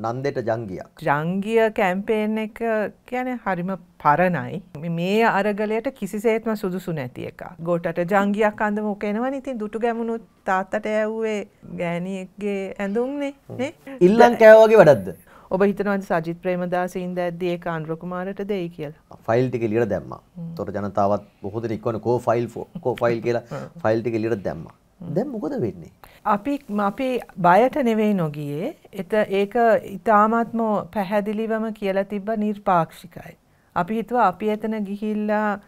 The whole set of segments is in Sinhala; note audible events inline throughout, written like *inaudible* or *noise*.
නන්දෙට ජංගියක්. ජංගිය කැම්පේෙන් එක කියන හරිම පරණයි. මේ අරගලයට කිසිසේත්ම සුදුසු නැති එක. ගොටට ජංගියක් අඳම ඕකෙනවා ඉතින් දුටු ගැමුණු තාත්තට ඇව්වේ ගෑනියෙක්ගේ ඇඳුම්නේ ඉල්ලන් කෑවගේ වැඩද. ඔබ හිතනවද සජිත් ප්‍රේමදාසින් දැද්දී ඒක අනුර කුමාරට දෙයි කියලා. ෆයිල් ටික එළියට දැම්මා. තොර ජනතාවත් බොහෝ දෙනෙක් කෝ ෆයිල් කෝ ෆයිල් කියලා ෆයිල් ටික එළියට දැම්මා. දැන් මොකද වෙන්නේ? අපි අපි බයට නෙවෙයි නොගියේ. එත ඒක ඊටාත්ම පැහැදිලිවම කියලා තිබ්බ නිර්පාක්ෂිකයි. අපි හිතුවා අපි එතන ගිහිල්ලා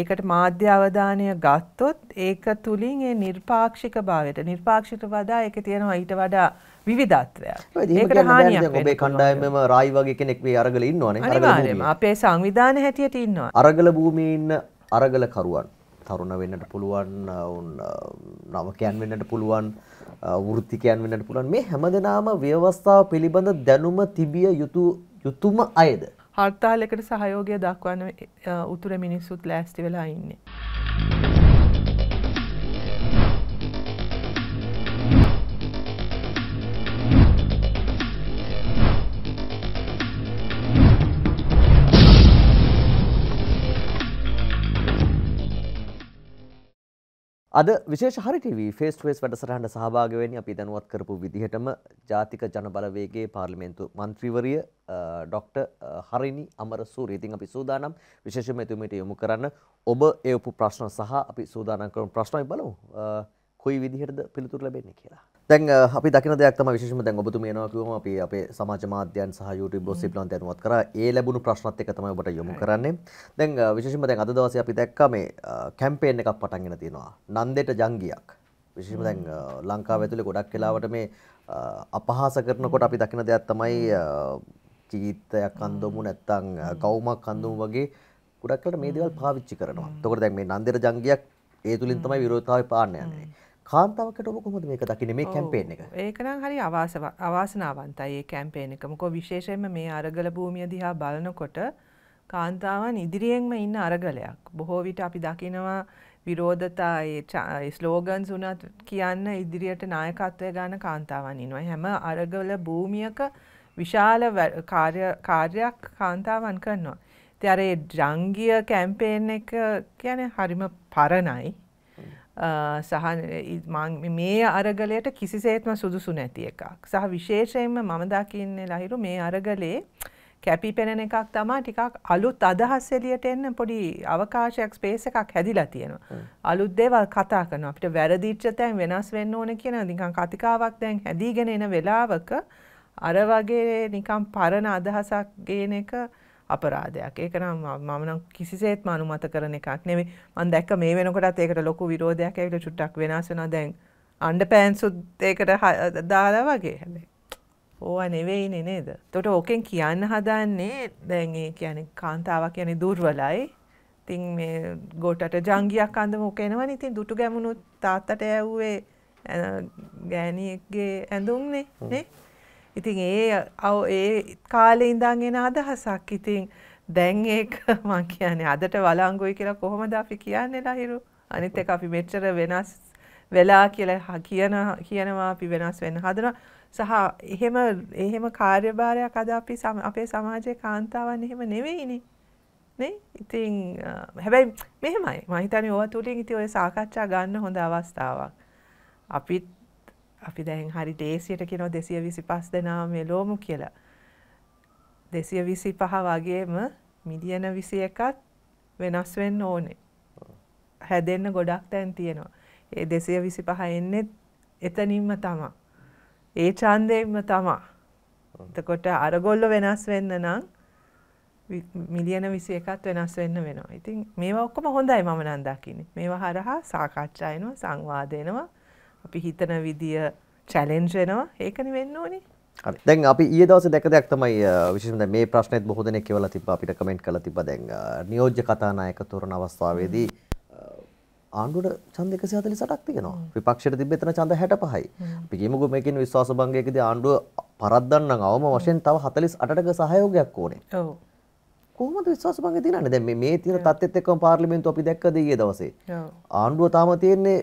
ඒකට මාධ්‍ය අවධානය ගත්තොත් ඒක තුලින් ඒ නිර්පාක්ෂික භාවයට නිර්පාක්ෂික වඩා ඒක තියෙනවා ඊට වඩා විවිධත්වයක්. ඒකට හානියක් ඔබේ කණ්ඩායමම රායි වගේ කෙනෙක් මේ අරගල ඉන්නවනේ. අනිවාර්යයෙන්ම අපේ සංවිධානය හැටියට ඉන්නවා. අරගල භූමියේ ඉන්න අරගලකරුවන් තරුණ වෙන්නට පුළුවන් නවකයන් වෙන්නට පුළුවන් වෘත්තිකයන් වෙන්නට පුළුවන් මේ හැමදෙනාම ව්‍යවස්ථාව පිළිබඳ දැනුම තිබිය යුතු යුතුම අයද හර්තාලකට සහයෝගය දක්වන්න උතුර මිනිස්සුත් ලෑස්ති වෙලා ඉන්නේ. අද විශේෂ හරිටව ෆේස් ේස් වැඩසටහට සහභාගවෙනි අපි දැනුවත් කරපු විදිහටම ජාතික ජනබලවේගේ පාර්ලිමෙන්තු මන්ත්‍රීවරිය ඩොක්ට හරිනි අමර සූරීතින් අපි සූදානම් විශේෂමැතුමට යොමු කරන්න ඔබ ඒපු ප්‍රශ්න සහ අපි සූදානම් කරන ප්‍රශ්නයි බලු කොයි විදිහටද පිළිතුර ලැබෙන්නේ කියලා. දැන් අපි දකින දෙයක් තමයි විශේෂයෙන්ම දැන් ඔබතුමී එනවා කිව්වම අපි අපේ සමාජ මාධ්‍යයන් සහ YouTube ඔස්සේ ප්ලන් දැනුවත් කරා. ඒ ලැබුණු ප්‍රශ්නත් එක තමයි ඔබට යොමු කරන්නේ. දැන් විශේෂයෙන්ම දැන් අද දවසේ අපි දැක්කා මේ කැම්පේන් එකක් පටන්ගෙන තියෙනවා. නන්දේට ජංගියක්. විශේෂම දැන් ලංකාව ඇතුලේ ගොඩක් කලාවට මේ අපහාස කරනකොට අපි දකින දෙයක් තමයි චීතයක් අන්දමු නැත්තම් ගවුමක් අන්දමු වගේ ගොඩක් කලට මේ දේවල් පාවිච්චි කරනවා. Mm. එතකොට දැන් මේ නන්දේට ජංගියක් ඒ තුලින් තමයි විරෝධතාවය පාන්න යන්නේ. කාන්තාවකට ඔබ කොහොමද මේක දකින්නේ මේ කැම්පේන් එක? ඒක නම් හරි අවාසනාවන්තයි මේ කැම්පේන් එක. මොකද විශේෂයෙන්ම මේ අරගල භූමිය දිහා බලනකොට කාන්තාවන් ඉදිරියෙන්ම ඉන්න අරගලයක්. බොහෝ විට අපි දකිනවා විරෝධතා ඒ ස්ලෝගන්ස් උනත් කියන්න ඉදිරියට නායකත්වය ගන්න කාන්තාවන් ඉනවා. හැම අරගල භූමියක විශාල කාර්යයක් කාන්තාවන් කරනවා. ඉතින් අර ජංගිය කැම්පේන් එක කියන්නේ හරිම පරණයි. සහ මේ අරගලයට කිසිසේත්ම සුදුසු නැති එකක් සහ විශේෂයෙන්ම මම දකින්නේ ලහිරු මේ අරගලේ කැපි පෙනෙන එකක් තමා ටිකක් අලුත් අදහස් එලියට එන්න පොඩි අවකාශයක් ස්පේස් එකක් හැදිලා තියෙනවා. අලුත් දේවල් කතා කරනවා. අපිට වැරදිච්ච තැන් වෙනස් වෙන්න ඕන කියන නිකන් කතිකාවක් දැන් හැදීගෙන එන වෙලාවක අර වගේ නිකන් පරණ අදහසක් ගේන එක අපරාධයක් ඒකනම් මමනම් කිසිසේත්ම අනුමත කරන එකක් නෙමේ මන් දැක්ක මේ වෙනකොටත් ඒකට ලොකු විරෝධයක් ඇවිල චුට්ටක් වෙනස් වෙනවා දැන් අන්ඩ පෑන්සුත් ඒකට දාලා වගේ හැබැයි ඕවා නෙවෙයිනේ නේද තොට ඕකෙන් කියන්න හදන්නේ දැන් ඒ කියන්නේ කාන්තාවක් කියන්නේ දුර්වලයි ඉතින් මේ ගොටට ජංගියක් අඳම ඕකෙනවනේ ඉතින් දුටු ගැමුණු තාත්තට ඇව්වේ ගෑණියෙක්ගේ ඇඳුම්නේ නේ ඉතින් ඒ ඒ කාලේ ඉඳන් එන අදහසක්. ඉතින් දැන් ඒක *laughs* මම කියන්නේ අදට වළංගුයි කියලා කොහොමද අපි කියන්නේ ලහිරු? අනිත් එක අපි මෙච්චර වෙනස් වෙලා කියලා කියන කියනවා අපි වෙනස් වෙන්න හදනවා. සහ එහෙම එහෙම කාර්යභාරයක් අද අපි අපේ සමාජයේ කාන්තාවන් එහෙම නෙවෙයිනේ. නේ? ඉතින් හැබැයි මෙහෙමයි. මම හිතන්නේ ඔය තුලින් ඉතින් ඔය සාකච්ඡා ගන්න හොඳ අවස්ථාවක්. අපිත් අපි දැන් හරි දේශයට කියනො දෙසිය විසි පස් දෙනා මෙලෝමු කියලා. දෙසිය විසි පහ වගේම මිදියන විසි එකත් වෙනස් වෙන්න ඕනේ. හැදෙන්න ගොඩක් තැන් තියෙනවා. ඒ දෙසය විසි පහ එන්නෙත් එතනින්ම තමා. ඒ චන්දයෙන්ම තමා. එතකොට අරගොල්ල වෙනස් වෙන්න නම් මිලියන විසි එකත් වෙනස් වෙන්න වෙනවා. ඉතින් මේ ඔක්කොම හොඳයි මම නන්දකින්නේ. මේවා හරහා සාකච්ඡායනවා සංවාදයනවා අපි හිතන විදිය චැලෙන්ජ් වෙනවා ඒකනි වෙන්න ඕනි දැන් අපි ඒ දවස දැක දෙයක් තමයි විශේෂම මේ ප්‍රශ්නෙත් බොහෝ දෙනෙක් කියවලා තිබ්බා අපිට කමෙන්ට් කරලා තිබ්බා දැන් නියෝජ්‍ය කතානායකතුරන අවස්ථාවේදී ආණ්ඩුවට ඡන්ද 148ක් තියෙනවා. විපක්ෂයට තිබ්බ එතන ඡන්ද 65යි. අපි කියමුකෝ මේකෙන් විශ්වාස භංගයකදී ආණ්ඩුව පරද්දන්න නම් අවම වශයෙන් තව 48ක සහයෝගයක් ඕනේ. ඔව්. කොහොමද විශ්වාස භංගය දිනන්නේ? දැන් මේ මේ තියෙන තත්ත්වෙත් එක්කම පාර්ලිමේන්තුව අපි දැක්කද ඊයේ දවසේ. ආණ්ඩුව තාම තියෙන්නේ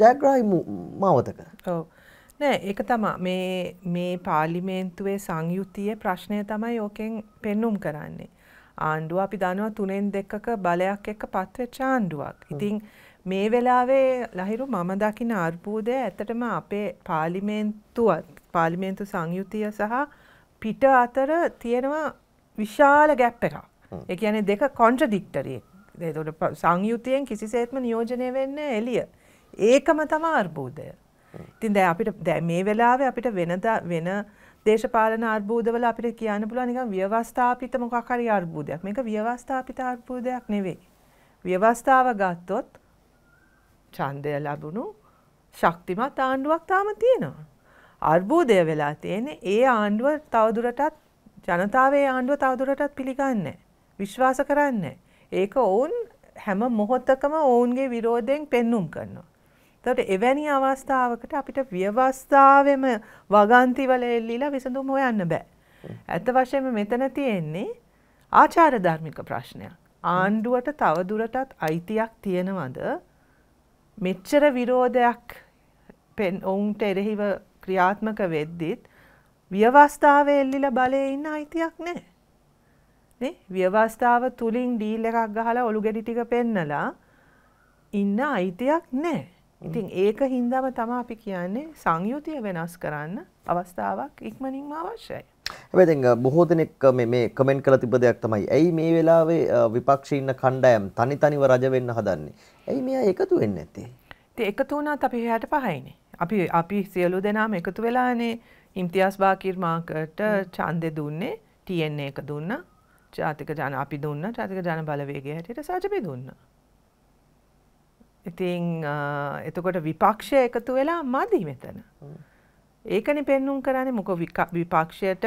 ජයග්‍රාහි මවතක නෑ ඒක තමා මේ මේ පාලිමේන්තුවේ සංයුතිය ප්‍රශ්නය තමයි ඕකෙන් පෙන්නුම් කරන්නේ ආණ්ඩුව අපි දනවා තුනෙන් දෙකක බලයක් එක්ක පත්වෙච්ච ආණ්ඩුවක් ඉතිං මේ වෙලාවේ ලහිරු මම දකින අර්බූදය ඇතටම අපේ පාලිමේන්තුවත් පාලිමේන්තු සංයුතිය සහ පිට අතර තියෙනවා විශාල ගැප් එකක් එකයන දෙක කොන්ට්‍රඩික්ටරිය දතුට සංයුතියෙන් කිසිසේත්ම නියෝජනය වෙන්න එලිය ඒකම තමා අර්බූදය. ඉතින් දැන් අපිට දැන් මේ වෙලාවේ අපිට වෙනද වෙන දේශපාලන අර්බූදවල අපිට කියන්න පුළුවන් නිකන් ව්‍යවස්ථාපිත මොකක් හරි අර්බූදයක්. මේක ව්‍යවස්ථාපිත අර්බූදයක් නෙවෙයි. ව්‍යවස්ථාව ගත්තොත් ඡන්දය ලැබුණු ශක්තිමත් ආණ්ඩුවක් තාම තියෙනවා. අර්බූදය වෙලා තියෙන්නේ ඒ ආණ්ඩුව තවදුරටත් ජනතාවේ ආණ්ඩුව තවදුරටත් පිළිගන්නේ විශ්වාස කරන්නේ ඒක ඔවුන් හැම මොහොතකම ඔවුන්ගේ විරෝධයෙන් පෙන්눔 කරනවා. තොට එවැනි අවස්ථාවකට අපිට ව්‍යවස්ථාවම වගන්තිවල එල්ලිලා විසඳුම් හොයන්න බෑ. ඇත වශයෙන්ම මෙතන තියෙන්නේ ආචාර ධර්මික ප්‍රශ්නයක්. ආණ්ඩුවට තවදුරටත් අයිතියක් තියෙනවද මෙච්චර විරෝධයක් පෙන් ඔවුන්ට එරෙහිව ක්‍රියාත්මක වෙද්දිත් ව්‍යවස්ථාව එල්ලිල බලය ඉන්න අයිතියක් නෑ. ව්‍යවස්ථාව තුළින් ඩීල් එකක් ගහලා ඔළු ගෙඩි ටික පෙන්නලා ඉන්න අයිතියක් නෑ. ඉතින් ඒක හින්දාම තමයි අපි කියන්නේ සංයුතිය වෙනස් කරන්න අවස්ථාවක් ඉක්මනින්ම අවශ්‍යයි. හැබැයි දැන් බොහෝ දෙනෙක් මේ මේ කමෙන්ට් කරලා තිබ්බ දෙයක් තමයි. ඇයි මේ වෙලාවේ විපක්ෂයේ ඉන්න කණ්ඩායම් තනි තනිව රජ වෙන්න හදන්නේ? ඇයි මෙයා එකතු වෙන්නේ නැත්තේ? ඉතින් එකතු වුණාත් අපි එහාට පහයිනේ. අපි අපි සියලු දෙනාම එකතු වෙලානේ ඉම්තියාස් බාකිර් මාකට ඡන්දේ දුන්නේ TN එක දුන්නා. ජාතික ජන අපි දුන්නා. ජාතික ජන බලවේගය හැටියට සජපේ දුන්නා. ඉතිං එතකොට විපක්ෂය එකතු වෙලා මදී මෙතන. ඒකනි පෙන්නුම් කරන්නේ මොක විපක්ෂයට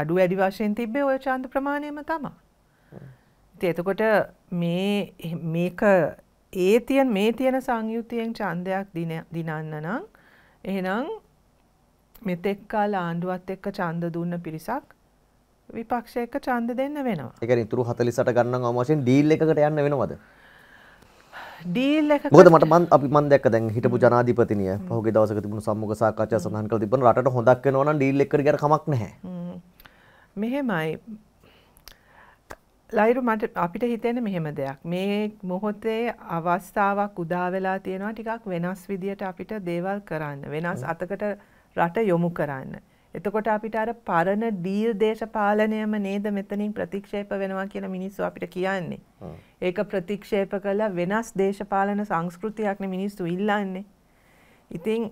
අඩු වැඩි වශයෙන් තිබ්බේ ඔය චාන්ද ප්‍රමාණයම තමා. ඉති එතකොට මේක ඒ තියන් මේ තියෙන සංයුතියෙන් චන්දයක් දිනන්න නම් එහෙනම් මෙතෙක්කාල ආණ්ඩුවත් එක්ක චන්ද දුන්න පිරිසක් විපක්ෂයක චන්ද දෙන්න වෙනවා එක තුරු හතලිසට ගන්න අමශයෙන් ඩීල් එකට යන්න වෙනවද. ඩීල් එක මොකද මට මන් අපි මන් දැක්ක දැන් හිටපු ජනාධිපතිනිය පහුගිය දවසක තිබුණු සම්මුඛ සාකච්ඡා සඳහන් කරලා තිබුණ රටට හොඳක් වෙනවා නම් ඩීල් එකකට ගියර කමක් නැහැ. මෙහෙමයි ලයිරු මට අපිට හිතෙන මෙහෙම දෙයක් මේ මොහොතේ අවස්ථාවක් උදා වෙලා තියෙනවා ටිකක් වෙනස් විදියට අපිට දේවල් කරන්න වෙනස් අතකට රට යොමු කරන්න එතකොට අපිට අර පරණ ඩීල් දේශපාලනයම නේද මෙතනින් ප්‍රතික්ෂේප වෙනවා කියලා මිනිස්සු අපිට කියන්නේ. ඒක ප්‍රතික්ෂේප කළා වෙනස් දේශපාලන සංස්කෘතියක්නේ මිනිස්සු ඉල්ලන්නේ. ඉතින්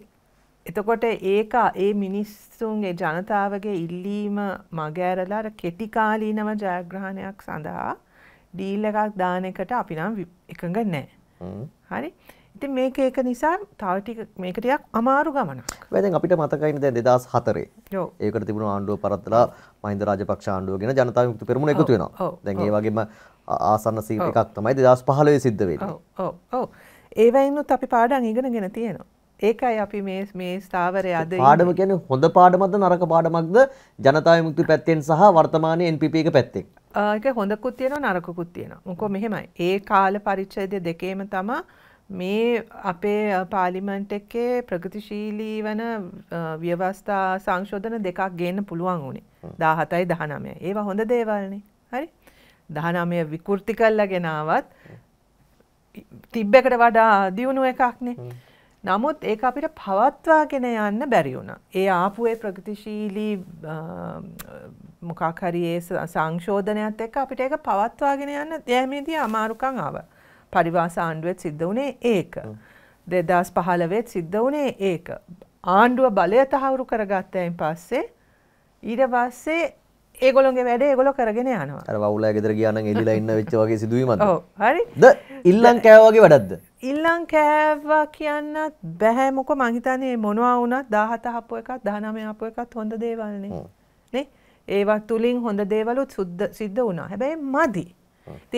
එතකොට ඒක ඒ මිනිස්සුන්ගේ ජනතාවගේ ඉල්ලීම මගෑරලා අර කෙටි කාලීනව ජයග්‍රහණයක් සඳහා ඩීල් එකක් දාන එකට අපි නම් එකඟ නැහැ. හරි? ඉතින් මේක ඒක නිසා තව ටික මේක ටිකක් අමාරු ගමනක්. වැදෙන් අපිට මතකයිනේ දැන් 2004 ඒකට තිබුණ ආණ්ඩුව පරද්දලා මහින්ද රාජපක්ෂ ආණ්ඩුව ගැන ජනතා විමුක්ති පෙරමුණ එකතු වෙනවා. දැන් ඒ වගේම ආසන්න සීට් එකක් තමයි 2015 සිද්ධ වෙන්නේ. ඔව් ඔව්. ඒවයින්නුත් අපි පාඩම් ඉගෙනගෙන තියෙනවා. ඒකයි අපි මේ මේ ස්ථාවරය අද පාඩම කියන්නේ හොඳ පාඩමක්ද නරක පාඩමක්ද ජනතා විමුක්ති පැත්තෙන් සහ වර්තමානයේ NPP එක පැත්තෙන්. ඒක හොඳකුත් තියෙනවා නරකකුත් තියෙනවා. මොකෝ මෙහෙමයි. ඒ කාල පරිච්ඡේදය දෙකේම තමයි මේ අපේ පාලිමන්ට් එකේ ප්‍රගතිශීලී වන ව්‍යවස්ථා සංශෝධන දෙකක් ගේන්න පුළුවන් වුණේ දාහතයි දහනමය ඒවා හොඳ දේවල්නේ හරි දහනමය විකෘති කල්ලා ගෙනාවත් තිබ්බකට වඩා දියුණු එකක්නේ නමුත් ඒ අපිට පවත්වාගෙන යන්න බැරි වුණ. ඒ ආපුේ ප්‍රගතිශීලී මොකාකරයේ සංශෝධනයක්ත් එක්ක අපිට ඒක පවත්වාගෙන යන්න දෑමේදී අමාරුකං ආව. පරිවාස ආණ්ඩුවත් සිද්ධ වනේ ඒක. දෙදස් පහලවෙත් සිද්ධ වනේ ඒක. ආණ්ඩුව බලය තහවුරු කරගත්තයන් පස්සේ ඊඩවස්සේ ඒගොලොන්ගේ වැඩ ගොල කරගෙන යනවා වුල ගෙදර කියන්න ඉදිලා ඉන්න වෙච්චවගේ සිදුවීම හරි ඉල්ලං කෑවගේ වැඩක්ද. ඉල්ලං කෑවා කියන්නත් බැහැ මොක මහිතනයේ මොනවා වුනත් දාහත හපුව එකත් දහනමය අප එකත් හොඳ දේවල්න්නේ නේ ඒවත් තුළින් හොඳ දේවලුත් සුද්ද සිද්ධ වුණා හැබැයි මදී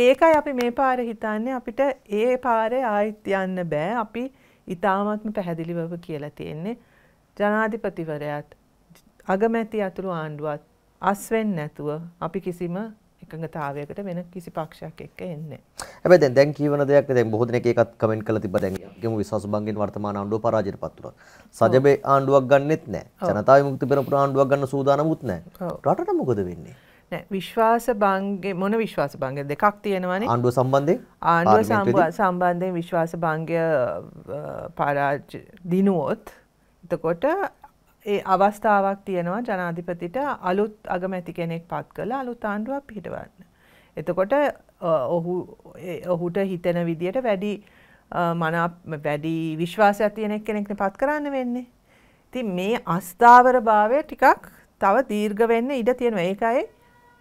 ඒකයි අපි මේ පාර හිතන්නේ අපිට ඒ පාරේ ආයිත් යන්න බෑ අපි ඉතාමත්ම පැහැදිලිවව කියලා තියෙන්නේ ජනාධිපතිවරයාත් අගමැති ඇතුළු ආණ්ඩුවත් අස්වෙන් නැතුව අපි කිසිම එකඟතාවයකට වෙන කිසි පක්ෂයක් එක්ක එන්නේ. හැබැයි දැන් දැන් කියවන දෙයක් දැන් බොහෝ දෙනෙක් ඒකත් කමෙන්ට් කරලා තිබ්බා දැන් ගමු විශ්වාසභංගයෙන් වර්තමාන ආණ්ඩුව පරාජයටපත් වුණා. සජබේ ආණ්ඩුවක් ගන්නෙත් නැහැ. ජනතා විමුක්ති පෙරමුණ ආණ්ඩුවක් ගන්න සූදානමුත් නැහැ. රටට මොකද වෙන්නේ? නෑ විශ්වාස බංගේ මොන විශ්වාස බංගය දෙකක් තියෙනවනේ ආණ්ඩුව සම්බන්ධයෙන් ආණ්ඩුව සම්බන්ධයෙන් විශ්වාස බංගය පරාජ දිනුවොත් එතකොට ඒ අවස්ථාවක් තියෙනවා ජනාධිපතිට අලුත් අගමැති කෙනෙක් පත් කළ අලුත් ආණ්ඩුවක් පිහිටවන්න. එතකොට ඔහු ඔහුට හිතෙන විදියට වැඩි මන වැඩි විශ්වාසයක් තියෙන කෙනෙක්න පත් කරන්න වෙන්නේ. ඉතින් මේ අස්ථාවර භාවය ටිකක් තව දීර්ඝ වෙන්න ඉඩ තියෙනවා. ඒකයි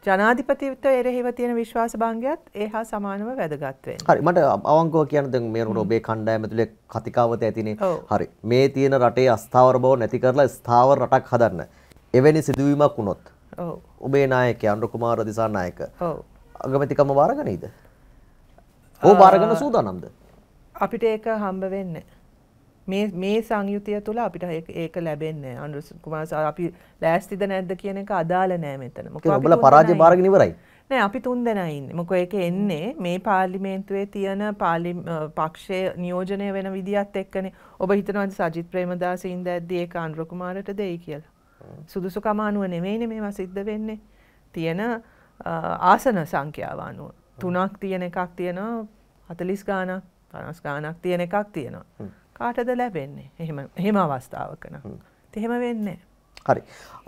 ජනාධිපතිත්වය එරෙහිව තියෙන විශ්වාස භංගයත් ඒ හා සමානව වැදගත් වෙනවා. හරි මට අවංකව කියන්න දැන් මේ ඔබේ කණ්ඩායම තුලේ කතිකාවත ඇතිනේ. හරි. මේ තියෙන රටේ අස්ථාවර බව නැති කරලා ස්ථාවර රටක් හදන්න. එවැනි සිදුවීමක් වුණොත්. ඔව්. ඔබේ නායකයා අනුර කුමාර දිසානායක. ඔව්. අගමැතිකම බාරගනීද? ඔව් බාරගන්න සූදානම්ද? අපිට ඒක හම්බ වෙන්නේ මේ මේ සංයුතිය තුළ අපිට ඒක ලැබෙන්නේ අනුර කුමාර අපි ලෑස්තිද නැද්ද කියන එක අදාළ නෑ මෙතන. මොකද ඔබලා පරාජය බාරගෙන ඉවරයි. නෑ අපි තුන්දෙනයි ඉන්නේ. මොකද ඒක එන්නේ මේ පාර්ලිමේන්තුවේ තියෙන පාලි පක්ෂයේ නියෝජනය වෙන විදියත් එක්කනේ. ඔබ හිතනවාද සජිත් ප්‍රේමදාස ඉඳද්දී ඒක අනුර කුමාරට දෙයි කියලා. සුදුසුකම අනුව නෙමෙයිනේ මේවා සිද්ධ වෙන්නේ. තියෙන ආසන සංඛ්‍යාව අනුව. තුනක් තියෙන එකක් තියෙනවා 40 ගාණක් 50 ගාණක් තියෙන එකක් තියෙනවා. කාටද ලැබෙන්නේ එහෙම එහෙම අවස්ථාවක නම් එහෙම වෙන්නේ හරි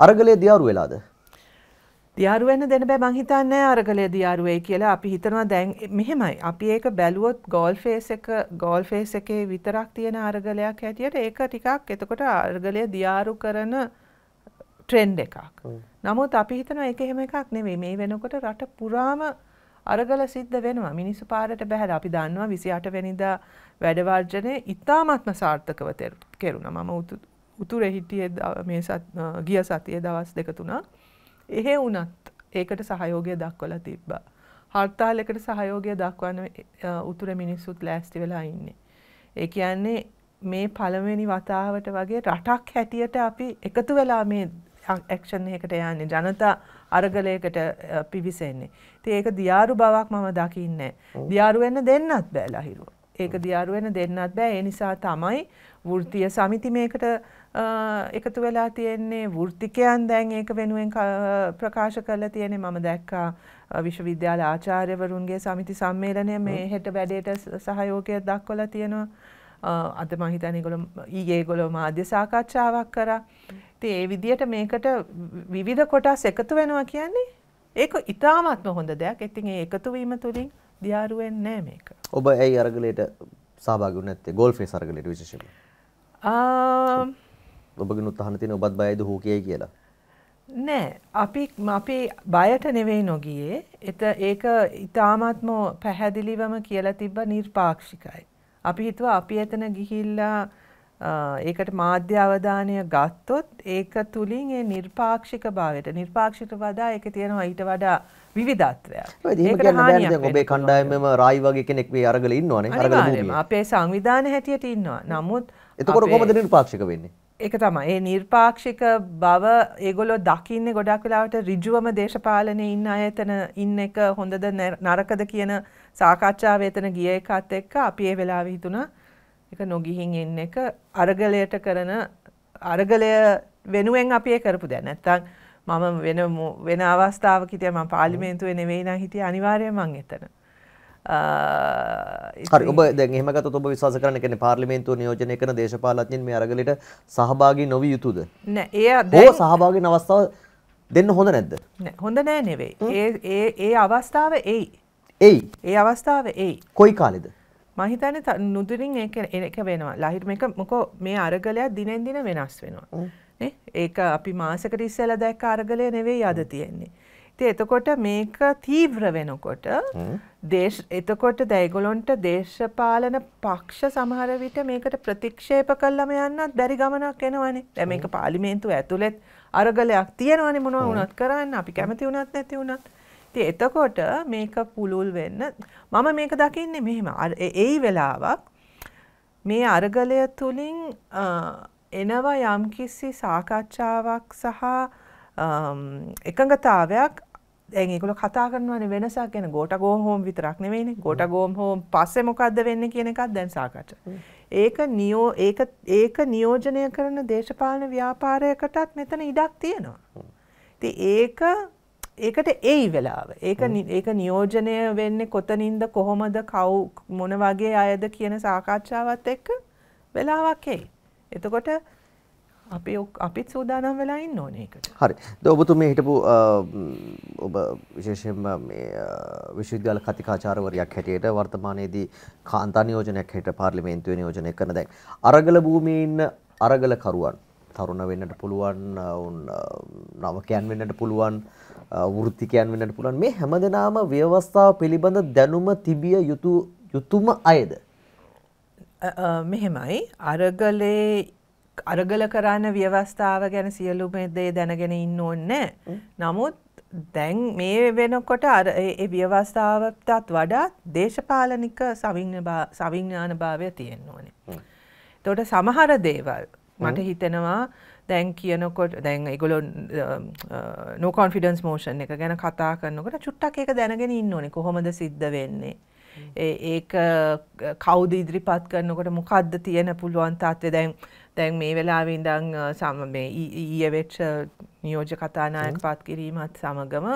අරගලේ දියාරු වෙලාද දියාරු වෙන්න දෙන්න බෑ මං හිතන්නේ අරගලේ දියාරු වෙයි කියලා අපි හිතනවා දැන් මෙහෙමයි අපි ඒක බැලුවොත් ගෝල් ෆේස් එක ගෝල් ෆේස් එකේ විතරක් තියෙන අරගලයක් හැටියට ඒක ටිකක් එතකොට අරගලය දියාරු කරන ට්‍රෙන්ඩ් එකක්. නමුත් අපි හිතනවා ඒක එහෙම එකක් නෙවෙයි. මේ වෙනකොට රට පුරාම අරගල සිද්ධ වෙනවා මිනිස්සු පාරට බැහැලා අපි දන්නවා 28 වෙනිදා වැඩ වර්ජනය ඉතාමත්ම සාර්ථකව කෙරුණා මම උතුරේ හිටියේ මේ ගිය සතියේ දවස් දෙක තුනක් එහෙ වුණත් ඒකට සහයෝගය දක්වලා තිබ්බා හර්තාලයකට සහයෝගය දක්වන්න උතුර මිනිස්සුත් ලෑස්ති වෙලා ඉන්නේ ඒ කියන්නේ මේ පළවෙනි වතාවට වගේ රටක් හැටියට අපි එකතු වෙලා මේ ඇක්ෂන් එකකට යන්නේ ජනතා අරගලයකට පිවිසෙන්නේ. ඉතින් ඒක දියාරු බවක් මම දකින්නේ. දියාරු වෙන්න දෙන්නත් බෑ ලහිරුව. ඒක දියාරු වෙන්න දෙන්නත් බෑ. ඒ නිසා තමයි වෘත්තීය සමිති මේකට එකතු වෙලා තියෙන්නේ වෘත්තිකයන් දැන් ඒක වෙනුවෙන් ප්‍රකාශ කරලා තියෙන්නේ මම දැක්කා විශ්වවිද්‍යාල ආචාර්යවරුන්ගේ සමිති සම්මේලනය මේ හෙට වැඩේට සහයෝගය දක්වලා තියෙනවා අද මම හිතන්නේ ඒගොල්ලෝ ඊයේ ඒගොල්ලෝ මාධ්‍ය සාකච්ඡාවක් කරා ඉතින් ඒ විදිහට මේකට විවිධ කොටස් එකතු වෙනවා කියන්නේ ඒක ඉතාමත්ම හොඳ දෙයක්. ඉතින් ඒ එකතු වීම තුලින් දියාරු වෙන්නේ නැහැ මේක. ඔබ ඇයි අරගලයට සහභාගී වුණ නැත්තේ? ගෝල්ෆ් රේස් අරගලයට විශේෂයෙන්ම. ආ ඔබගෙනුත් අහන්න තියෙන ඔබත් බයයිද හෝ කියයි කියලා. නෑ අපි අපි බයට නෙවෙයි නොගියේ එත ඒක ඉතාමත්ම පැහැදිලිවම කියලා තිබ්බ නිර්පාක්ෂිකයි. අපි හිතුවා අපි එතන ගිහිල්ලා ඒකට මාධ්‍ය අවධානය ගත්තොත් ඒක තුළින් ඒ නිර්පාක්ෂික භාවයට නිර්පාක්ෂිට වඩා ඒක තියෙනවා ඊට වඩා විවිධත්වයක් ඔබේ කණ්ඩායමම රායි වගේ කෙනෙක් මේ අරගල ඉන්නවනේ අරගල භූමියේ අපේ සංවිධාන හැටියට ඉන්නවා නමුත් එතකොට කොහොමද නිර්පාක්ෂික වෙන්නේ ඒක තමයි ඒ නිර්පාක්ෂික බව ඒගොල්ලෝ දකින්නේ ගොඩක් වෙලාවට ඍජුවම දේශපාලනේ ඉන්න අය එතන ඉන්න එක හොඳද නරකද කියන සාකච්ඡාව එතන ගිය එකත් එක්ක අපි ඒ වෙලාවේ හිතුණා එක නොගිහින් එන්න එක අරගලයට කරන අරගලය වෙනුවෙන් අපේ කරපු දැ නැත්තං මම වෙන වෙන අවස්ථාව කිතය ම පාලිමේන්තුවේ නෙවෙයි නම් හිටිය අනිවාර්යයෙන් මං එතන. හරි ඔබ දැන් එහෙම ගත්තොත් ඔබ විශ්වාස කරන කියන්නේ පාර්ලිමේන්තුව නියෝජනය කරන දේශපාලඥයින් මේ අරගලයට සහභාගී නොවිය යුතුද? නෑ ඒ දැන් සහභාගී වෙන අවස්ථාව දෙන්න හොඳ නැද්ද? නෑ හොඳ නෑ නෙවෙයි. ඒ ඒ ඒ අවස්ථාව එයි. එයි. ඒ අවස්ථාව එයි. කොයි කාලෙද? මහිතන නුදුරින් ඒක වෙනවා ලහිට මේක මොකෝ මේ අරගලයක් දිනෙන් දින වෙනස් වෙනවා. ඒක අපි මාසකට ඉස්සෙල්ලා දැක්ක අරගලය නෙවෙයි අද තියෙන්නේ. ඉතින් එතකොට මේක තීව්‍ර වෙනකොට දේශ එතකොට දැයිගොලොන්ට දේශපාලන පක්ෂ සමහර විට මේකට ප්‍රතික්ෂේප කළම යන්නත් බැරි ගමනක් එනවනේ. දැන් මේක පාර්ලිමේන්තුව ඇතුළෙත් අරගලයක් තියෙනවනේ මොනවා වුණත් කරන්න අපි කැමති වුණත් නැති වුණත්. ඉතින් එතකොට මේක පුළුල් වෙන්න මම මේක දකින්නේ මෙහෙම ඒයි වෙලාවක් මේ අරගලය තුලින් එනවා යම්කිසි සාකච්ඡාවක් සහ එකඟතාවයක් දැන් ඒගොල්ලෝ කතා කරනවානේ වෙනසක් ගැන ගෝටගෝම් හෝම් විතරක් නෙවෙයිනේ ගෝටගෝම් හෝම් පස්සේ මොකද්ද වෙන්නේ කියන එකක් දැන් සාකච්ඡා. ඒක නියෝ ඒක ඒක නියෝජනය කරන දේශපාලන ව්‍යාපාරයකටත් මෙතන ඉඩක් තියෙනවා. ඉතින් ඒක ඒකට ඒයි වෙලාව ඒක ඒක නියෝජනය වෙන්නේ කොතනින්ද කොහොමද කව් මොන වගේ අයද කියන සාකච්ඡාවත් එක්ක වෙලාවක් එයි. එතකොට අපි අපිත් සූදානම් වෙලා ඉන්න ඕනේ ඒකට. හරි. දැන් ඔබතුමී හිටපු ඔබ විශේෂයෙන්ම මේ විශ්වවිද්‍යාල කතිකාචාර්යවරියක් හැටියට වර්තමානයේදී කාන්තා නියෝජනයක් හැටියට පාර්ලිමේන්තුවේ නියෝජනය කරන දැන් අරගල භූමියේ ඉන්න අරගලකරුවන් තරුණ වෙන්නට පුළුවන් නවකයන් වෙන්නට පුළුවන් වෘත්තිකයන් වෙන්නට පුළුවන් මේ හැමදෙනාම ව්‍යවස්ථාව පිළිබඳ දැනුම තිබිය යුතු යුතුම අයද මෙහෙමයි අරගලේ අරගල කරන්න ව්‍යවස්ථාව ගැන සියලුම දේ දැනගෙන ඉන්න ඕන්නේ නමුත් දැන් මේ වෙනකොට අර ඒ ව්‍යවස්ථාවටත් වඩා දේශපාලනික සවිඥාන භාවය තියෙන්න ඕනේ. එතකොට සමහර දේවල් මට හිතෙනවා දැන් කියනකොට දැන් එගොලො නෝකොන්ෆිඩන්ස් මෝෂන් එක ගැන කතා කරනකොට චුට්ටක් එක දැනගෙන ඉන්න ඕනේ කොහොමද සිද්ධ වෙන්නේ. ඒක කෞද ඉදිරිපත් කරනකොට මොකක්ද තියෙන පුළුවන් තාත්වය දැන් දැන් මේ වෙලාවිඳං සම ඊයවෙච්ච නියෝජ කතානායක පත් කිරීමත් සමගම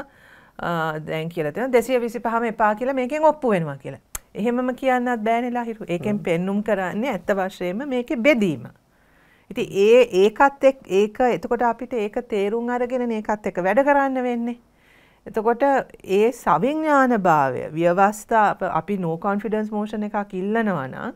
දැන් කියලතෙන දෙසිය විසි පහම එපා කියලා මේකෙන් ඔප්පු වෙනවා කියලා. එහෙමම කියන්නත් බෑනෙලා හිරු ඒකෙන් පෙන්නුම් කරන්නේ ඇත්ත වශයම මේක බෙදීම. ඉතින් ඒ ඒකත් එක් ඒක එතකොට අපිට ඒක තේරුම් අරගෙන ඒකත් එක වැඩ කරන්න වෙන්නේ. එතකොට ඒ සවිඥාන භාවය ව්‍යවස්ථා අපි නෝ කොන්ෆිඩන්ස් මෝෂන් එකක් ඉල්ලනවා නම්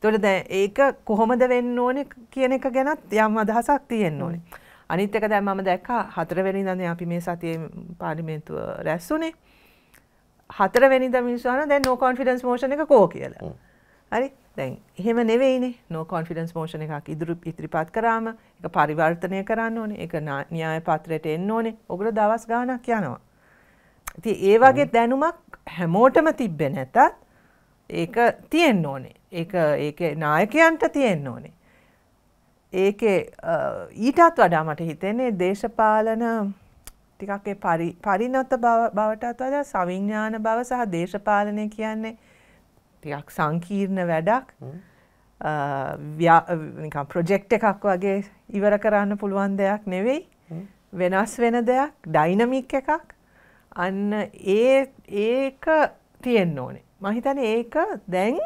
එතකොට දැන් ඒක කොහොමද වෙන්න ඕනේ කියන එක ගැනත් යම් අදහසක් තියෙන්න ඕනේ. අනිත් එක දැන් මම දැක්කා හතරවෙනි ඉඳන් අපි මේ සතියේ පාර්ලිමේන්තුව රැස්ුනේ. හතරවෙනිද මිනිස්සු අහන දැන් නෝ කොන්ෆිඩන්ස් මෝෂන් එක කෝ කියලා. හරි දැන් එහෙම නෙවෙයිනේ නෝ කොන්ෆිඩන්ස් මෝෂන් එකක් ඉදිරි ඉදිරිපත් කරාම ඒක පරිවර්තනය කරන්න ඕනේ ඒක න්‍යාය පත්‍රයට එන්න ඕනේ ඔගොල්ලෝ දවස් ගාණක් යනවා ඉතින් ඒ වගේ දැනුමක් හැමෝටම තිබ්බේ නැතත් ඒක තියෙන්න ඕනේ ඒක ඒකේ නායකයන්ට තියෙන්න ඕනේ ඒකේ ඊටත් වඩා මට හිතෙන්නේ දේශපාලන ටිකක් ඒ පරිණත බවටත් වඩා සවිඥාන බව සහ දේශපාලනය කියන්නේ ටිකක් සංකීර්ණ වැඩක් ප්‍රොජෙක්් එකක් වගේ ඉවර කරන්න පුළුවන් දෙයක් නෙවෙයි වෙනස් වෙන දෙයක් ඩයිනමික් එකක් අන්න ඒ ඒක තියෙන්න ඕනේ මහිතන ඒක දැන්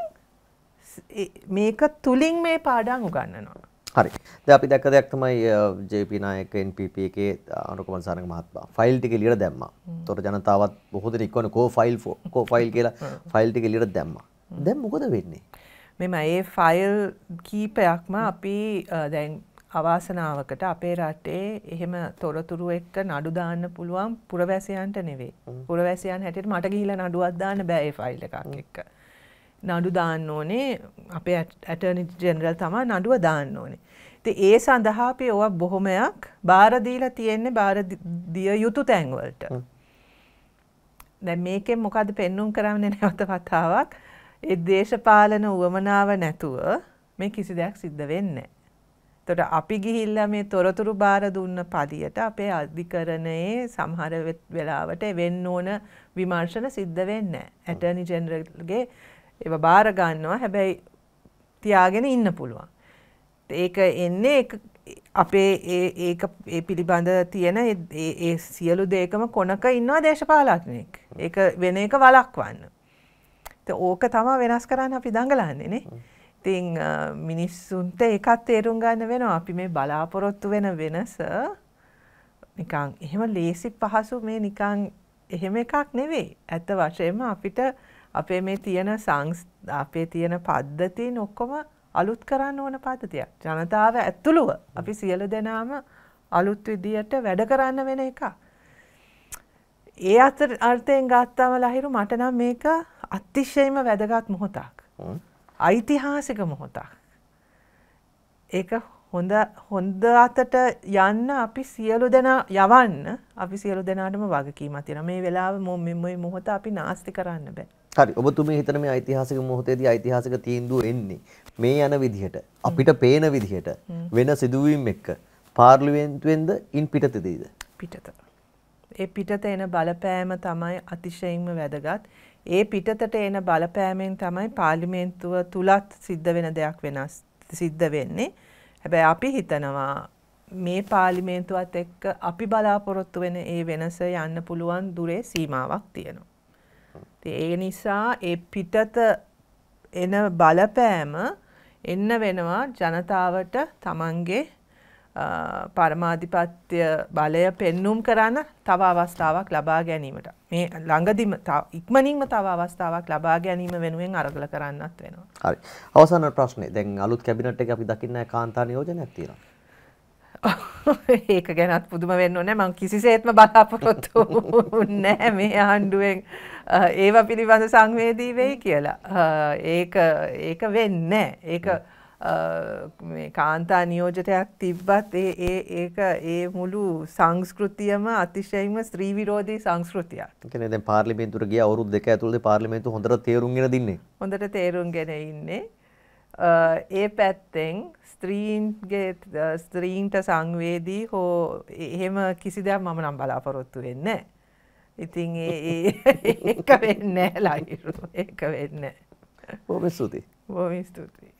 මේක තුළින් මේ පාඩන් උගන්නනවා හරි ද අපි දැක්ක දෙයක් තමයි ජපනායක NPP එකේ අනුකමන්සානක මහත්වා ෆයිල් ටික ලියට දැම්මා. තොට ජනතාවත් බොහෝ දෙනෙක් කෝ ෆයිල් කෝ ෆයිල් කියලා ෆයිල් ටික ලියට දැම්මා. දැම් මොකද වෙන්නේ. මෙම ඒ ෆයිල් කීපයක්ම අපි දැන් අවාසනාවකට අපේ රටේ එහෙම තොරතුරු එක්ක නඩුදාන්න පුළුවන් පුරවැසයන්ට නෙවේ පුරවැසයන් හැටියට මට ගිහිල නඩුවත්දාන්න බෑ ඒ ෆයිල් එකක් එක්ක. නඩු දාන්න ඕනේ අපේ ඇටනි ජෙනරල් තමා නඩුව දාන්න ඕනේ. ති ඒ සඳහා අපේ ඔව බොහොමයක් බාරදීලා තියෙන්නේ බාරදිය යුතු තැන්වලට. දැ මේකෙන් මොකද පෙන්නුම් කරන්නේ නැවත කතාවක් ඒ දේශපාලන උවමනාව නැතුව මේ කිසි දෙයක් සිද්ධ වෙන්නේ නැහැ. එතකොට අපි ගිහිල්ලා මේ තොරතුරු බාර දුන්න පදියට අපේ අධිකරණයේ සමහර වෙලාවට වෙන්න ඕන විමර්ශන සිද්ධ වෙන්නේ නැහැ. ඇටර්නි ජෙනරල්ගේ ඒව බාර ගන්නවා. හැබැයි තියාගෙන ඉන්න පුළුවන්. ඒක එන්නේ අපේ ඒ ඒ පිළිබඳ තියෙන ඒ සියලු දේකම කොනක ඉන්නවා දේශපාලඥයෙක්. ඒක වෙන එක වළක්වන්න. ඕක තම වෙනස් කරන්න අපි දඟලන්නේනේ. ඉතිං මිනිස්සුන්ට එකත් තේරුම් ගන්න වෙනවා අපි මේ බලාපොරොත්තු වෙන වෙනස නිකං එහෙම ලේසි පහසු මේ නිකං එහෙම එකක් නෙවෙයි. ඇත්ත වශයෙන්ම අපිට අපේ මේ තියෙන සංස් අපේ තියෙන පද්ධතින් ඔක්කොම අලුත් කරන්න ඕන පද්ධතියක්. ජනතාව ඇතුළුව අපි සියලු දෙනාම අලුත් විදියට වැඩ කරන්න වෙන එකක්. ඒ අත අර්ථයෙන් ගත්තාම ලහිරු මට නම් මේක අතිශයම වැදගත් මොහොතක්. ඓතිහාසික මොහොතක්. ඒක හොඳ හොඳ අතට යන්න අපි සියලු දෙනා යවන්න අපි සියලු දෙනාටම වගකීමක් තියෙනවා. මේ වෙලාව මේ මොහොත අපි නාස්ති කරන්න බෑ. හරි ඔබතුමේ හිතන මේ ඓතිහාසික මොහොතේදී ඓතිහාසික තීන්දුව එන්නේ මේ යන විදිහට අපිට පේන විදිහට වෙන සිදුවීම් එක්ක පාර්ලිමේන්තුවෙන්ද ඉන් පිටතදීද? පිටත. ඒ පිටත එන බලපෑම තමයි අතිශයින්ම වැදගත්. ඒ පිටතට එන බලපෑමෙන් තමයි පාර්ලිමේන්තුව තුලත් සිද්ධ වෙන දෙයක් වෙනස් සිද්ධ වෙන්නේ. හැබැයි අපි හිතනවා මේ පාර්ලිමේන්තුවත් එක්ක අපි බලාපොරොත්තු වෙන ඒ වෙනස යන්න පුළුවන් දුරේ සීමාවක් තියෙනවා. ඒ නිසා ඒ පිටත එන බලපෑම එන්න වෙනවා ජනතාවට තමන්ගේ පරමාධිපත්‍ය බලය පෙන්නුම් කරන්න තව අවස්ථාවක් ලබා ගැනීමට. මේ ළඟදිම ඉක්මනින්ම තව අවස්ථාවක් ලබා ගැනීම වෙනුවෙන් අරගල කරන්නත් වෙනවා. හරි. අවසාන ප්‍රශ්නේ. දැන් අලුත් කැබිනට් එකේ අපි දකින්න කාන්තා නියෝජනයක් තියෙනවා. *laughs* ඒක ගැනත් පුදුම වෙන්න ඕනේ. මම කිසිසේත්ම බලාපොරොත්තු නැහැ මේ ආණ්ඩුවෙන් ඒව පිළිබඳ සංවේදී වෙයි කියලා. ඒක ඒක වෙන්නේ නැහැ. ඒක කාන්තා නියෝජටයක් තිබ්බත් ඒ ඒක ඒ මුළු සංස්කෘතියම අතිශයම ස්ත්‍රී විරෝධී සංස්කෘතියක් කෙන දැන් පාර්ලිමේන්තුවට ගිය අවුරුදු දෙක ඇතුළතදී පාර්ලිමේන්තුව හොඳට තේරුම්ගෙන දින්නේ හොඳට තේරුම්ගෙන ඉන්නේ ඒ පැත්තෙන් ස්ත්‍රීන්ගේ ස්ත්‍රීන්ට සංවේදී හෝ එහෙම කිසි දෙයක් මම නම් බලාපොරොත්තු වෙන්නේ ඉතින් ඒ ඒක වෙන්නේ නැහැ ලයිරු ඒක වෙන්නේ නැහැ බොහොම ස්තුතියි බොහොම ස්තුතියි